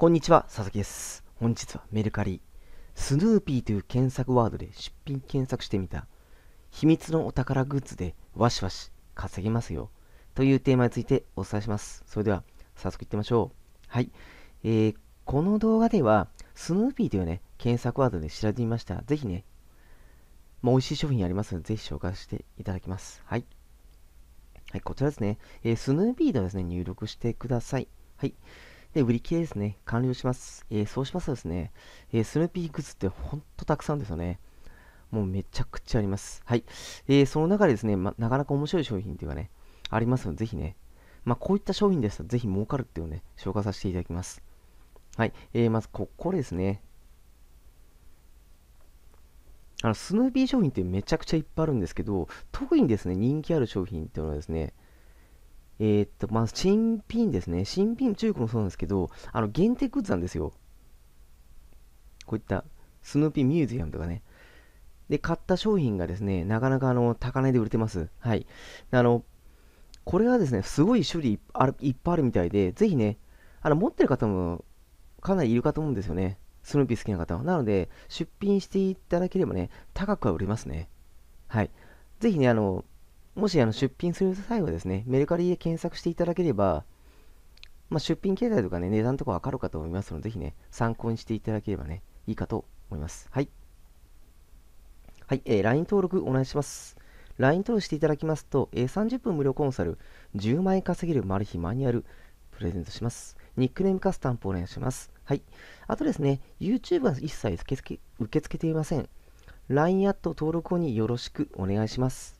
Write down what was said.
こんにちは、佐々木です。本日はメルカリ、スヌーピーという検索ワードで出品検索してみた、秘密のお宝グッズでわしわし稼げますよ、というテーマについてお伝えします。それでは、早速いってみましょう。はい。えー、この動画では、スヌーピーというね、検索ワードで調べてみました。ぜひね、まあ、美味しい商品ありますので、ぜひ紹介していただきます。はい。はい、こちらですね。えー、スヌーピーとですね、入力してください。はい。で、売り切れですね。完了します。えー、そうしますとですね、えー、スヌーピーグッズってほんとたくさんですよね。もうめちゃくちゃあります。はい。えー、その中でですね、ま、なかなか面白い商品っていうかね、ありますので、ぜひね、まあ、こういった商品ですらぜひ儲かるっていうのをね、紹介させていただきます。はい。えー、まず、こ、こですね。あの、スヌーピー商品ってめちゃくちゃいっぱいあるんですけど、特にですね、人気ある商品っていうのはですね、えー、っと、まあ、新品ですね。新品、中古もそうなんですけど、あの、限定グッズなんですよ。こういった、スヌーピーミュージアムとかね。で、買った商品がですね、なかなかあの、高値で売れてます。はい。あの、これはですね、すごい種類あるいっぱいあるみたいで、ぜひね、あの、持ってる方もかなりいるかと思うんですよね。スヌーピー好きな方は。なので、出品していただければね、高くは売れますね。はい。ぜひね、あの、もしあの出品する際はですね、メルカリで検索していただければ、まあ、出品形態とかね、値段とかわかるかと思いますので、ぜひね、参考にしていただければね、いいかと思います。はい。はい、えー、LINE 登録お願いします。LINE 登録していただきますと、えー、30分無料コンサル、10万円稼げるマル秘マニュアル、プレゼントします。ニックネームかスタンプお願いします。はい。あとですね、YouTube は一切受け付けていません。LINE アット登録後によろしくお願いします。